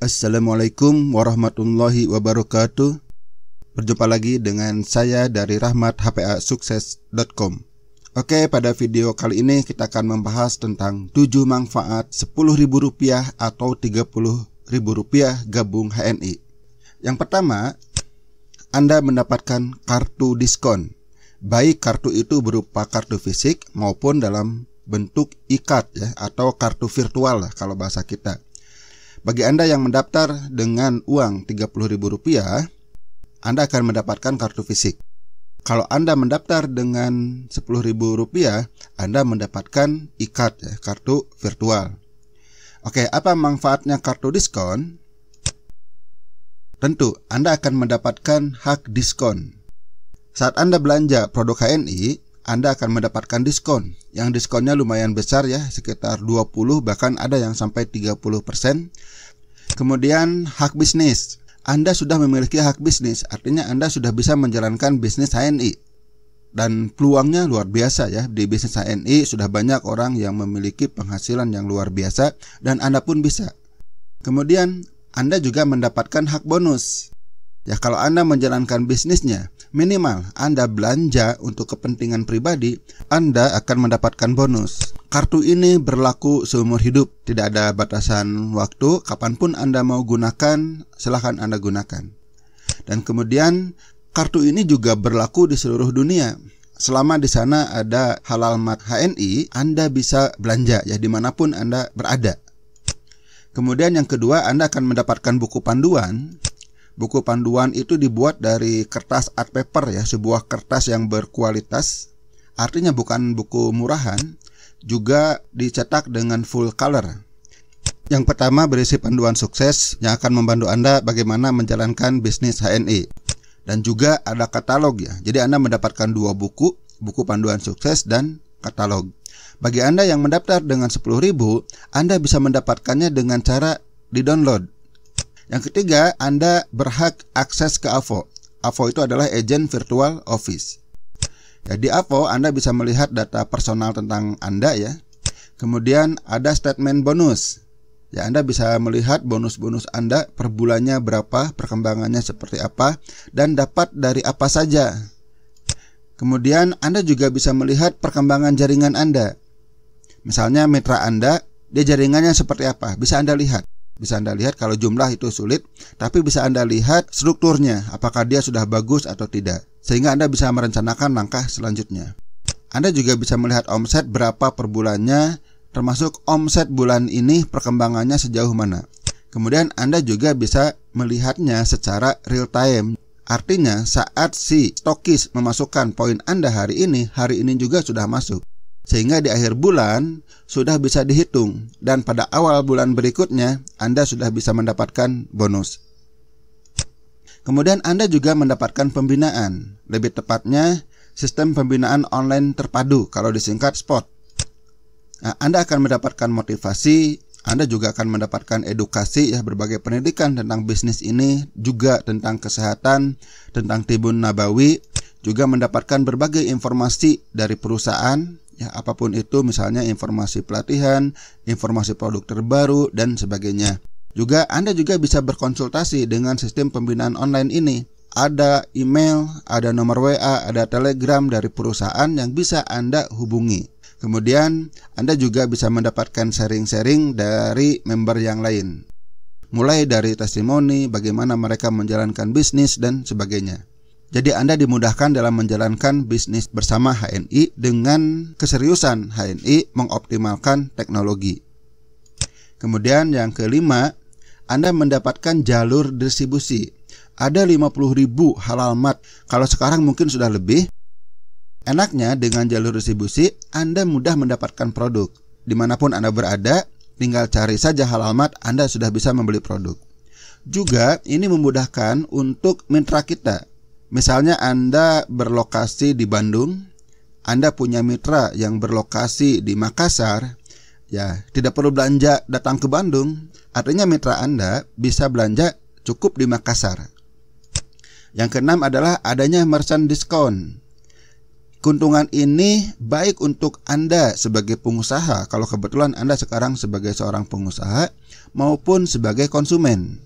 Assalamualaikum warahmatullahi wabarakatuh. Berjumpa lagi dengan saya dari Rahmat HPA Sukses.com. Oke, pada video kali ini kita akan membahas tentang 7 manfaat 10.000 rupiah atau 30.000 rupiah gabung HNI. Yang pertama, Anda mendapatkan kartu diskon. Baik kartu itu berupa kartu fisik maupun dalam bentuk ikat ya atau kartu virtual lah kalau bahasa kita bagi Anda yang mendaftar dengan uang Rp30.000, Anda akan mendapatkan kartu fisik. Kalau Anda mendaftar dengan Rp10.000, Anda mendapatkan e-card, ya, kartu virtual. Oke, apa manfaatnya kartu diskon? Tentu, Anda akan mendapatkan hak diskon. Saat Anda belanja produk HNI, anda akan mendapatkan diskon. Yang diskonnya lumayan besar ya, sekitar 20 bahkan ada yang sampai 30%. Kemudian hak bisnis. Anda sudah memiliki hak bisnis, artinya Anda sudah bisa menjalankan bisnis HNI. Dan peluangnya luar biasa ya Di bisnis HNI sudah banyak orang yang memiliki penghasilan yang luar biasa Dan Anda pun bisa Kemudian Anda juga mendapatkan hak bonus Ya kalau Anda menjalankan bisnisnya, minimal Anda belanja untuk kepentingan pribadi, Anda akan mendapatkan bonus. Kartu ini berlaku seumur hidup, tidak ada batasan waktu, kapanpun Anda mau gunakan, silahkan Anda gunakan. Dan kemudian kartu ini juga berlaku di seluruh dunia. Selama di sana ada halal mat HNI, Anda bisa belanja ya dimanapun Anda berada. Kemudian yang kedua, Anda akan mendapatkan buku panduan Buku panduan itu dibuat dari kertas art paper ya, sebuah kertas yang berkualitas. Artinya bukan buku murahan, juga dicetak dengan full color. Yang pertama berisi panduan sukses yang akan membantu Anda bagaimana menjalankan bisnis HNI. Dan juga ada katalog ya. Jadi Anda mendapatkan dua buku, buku panduan sukses dan katalog. Bagi Anda yang mendaftar dengan 10.000, Anda bisa mendapatkannya dengan cara di-download yang ketiga, Anda berhak akses ke AVO. AVO itu adalah Agent Virtual Office. Ya, di AVO Anda bisa melihat data personal tentang Anda ya. Kemudian ada statement bonus. Ya, Anda bisa melihat bonus-bonus Anda per bulannya berapa, perkembangannya seperti apa, dan dapat dari apa saja. Kemudian Anda juga bisa melihat perkembangan jaringan Anda. Misalnya mitra Anda, dia jaringannya seperti apa, bisa Anda lihat. Bisa Anda lihat kalau jumlah itu sulit, tapi bisa Anda lihat strukturnya, apakah dia sudah bagus atau tidak. Sehingga Anda bisa merencanakan langkah selanjutnya. Anda juga bisa melihat omset berapa per bulannya, termasuk omset bulan ini perkembangannya sejauh mana. Kemudian Anda juga bisa melihatnya secara real time. Artinya saat si stokis memasukkan poin Anda hari ini, hari ini juga sudah masuk sehingga di akhir bulan sudah bisa dihitung dan pada awal bulan berikutnya Anda sudah bisa mendapatkan bonus. Kemudian Anda juga mendapatkan pembinaan, lebih tepatnya sistem pembinaan online terpadu kalau disingkat SPOT. Nah, Anda akan mendapatkan motivasi, Anda juga akan mendapatkan edukasi ya berbagai pendidikan tentang bisnis ini, juga tentang kesehatan, tentang tibun nabawi, juga mendapatkan berbagai informasi dari perusahaan, ya apapun itu misalnya informasi pelatihan, informasi produk terbaru dan sebagainya. Juga Anda juga bisa berkonsultasi dengan sistem pembinaan online ini. Ada email, ada nomor WA, ada telegram dari perusahaan yang bisa Anda hubungi. Kemudian Anda juga bisa mendapatkan sharing-sharing dari member yang lain. Mulai dari testimoni, bagaimana mereka menjalankan bisnis dan sebagainya. Jadi Anda dimudahkan dalam menjalankan bisnis bersama HNI dengan keseriusan HNI mengoptimalkan teknologi. Kemudian yang kelima, Anda mendapatkan jalur distribusi. Ada 50.000 halal mat. Kalau sekarang mungkin sudah lebih. Enaknya dengan jalur distribusi, Anda mudah mendapatkan produk. Dimanapun Anda berada, tinggal cari saja halal mat, Anda sudah bisa membeli produk. Juga ini memudahkan untuk mitra kita Misalnya Anda berlokasi di Bandung, Anda punya mitra yang berlokasi di Makassar, ya tidak perlu belanja datang ke Bandung. Artinya mitra Anda bisa belanja cukup di Makassar. Yang keenam adalah adanya merchant diskon. Keuntungan ini baik untuk Anda sebagai pengusaha kalau kebetulan Anda sekarang sebagai seorang pengusaha maupun sebagai konsumen.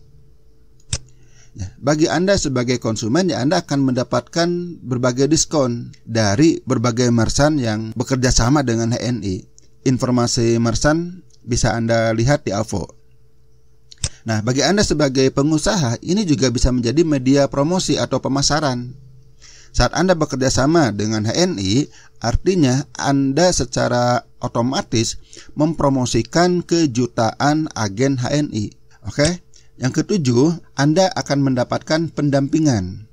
Ya, bagi Anda sebagai konsumen ya Anda akan mendapatkan berbagai diskon dari berbagai Mersan yang bekerja sama dengan HNI. Informasi Mersan bisa Anda lihat di AVO. Nah, bagi Anda sebagai pengusaha, ini juga bisa menjadi media promosi atau pemasaran. Saat Anda bekerja sama dengan HNI, artinya Anda secara otomatis mempromosikan kejutaan agen HNI. Oke? Okay? Yang ketujuh, Anda akan mendapatkan pendampingan.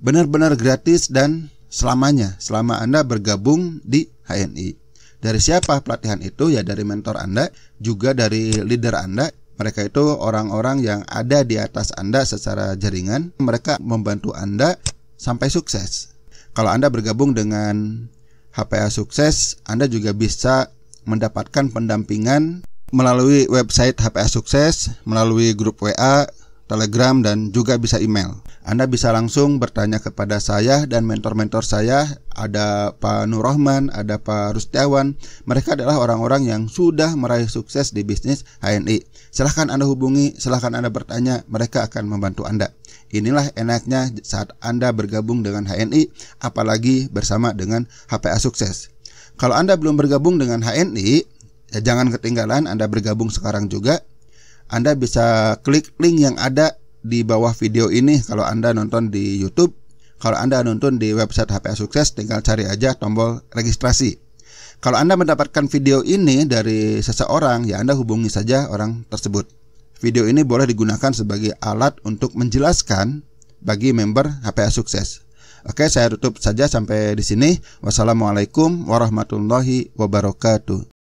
Benar-benar gratis dan selamanya selama Anda bergabung di HNI. Dari siapa pelatihan itu? Ya dari mentor Anda, juga dari leader Anda. Mereka itu orang-orang yang ada di atas Anda secara jaringan. Mereka membantu Anda sampai sukses. Kalau Anda bergabung dengan HPA sukses, Anda juga bisa mendapatkan pendampingan melalui website HPA Sukses, melalui grup WA, Telegram, dan juga bisa email. Anda bisa langsung bertanya kepada saya dan mentor-mentor saya. Ada Pak Nur Rahman, ada Pak Rustiawan. Mereka adalah orang-orang yang sudah meraih sukses di bisnis HNI. Silahkan Anda hubungi, silahkan Anda bertanya. Mereka akan membantu Anda. Inilah enaknya saat Anda bergabung dengan HNI, apalagi bersama dengan HPA Sukses. Kalau Anda belum bergabung dengan HNI, Ya, jangan ketinggalan Anda bergabung sekarang juga. Anda bisa klik link yang ada di bawah video ini kalau Anda nonton di YouTube. Kalau Anda nonton di website HPA Sukses, tinggal cari aja tombol registrasi. Kalau Anda mendapatkan video ini dari seseorang, ya Anda hubungi saja orang tersebut. Video ini boleh digunakan sebagai alat untuk menjelaskan bagi member HPA Sukses. Oke, saya tutup saja sampai di sini. Wassalamualaikum warahmatullahi wabarakatuh.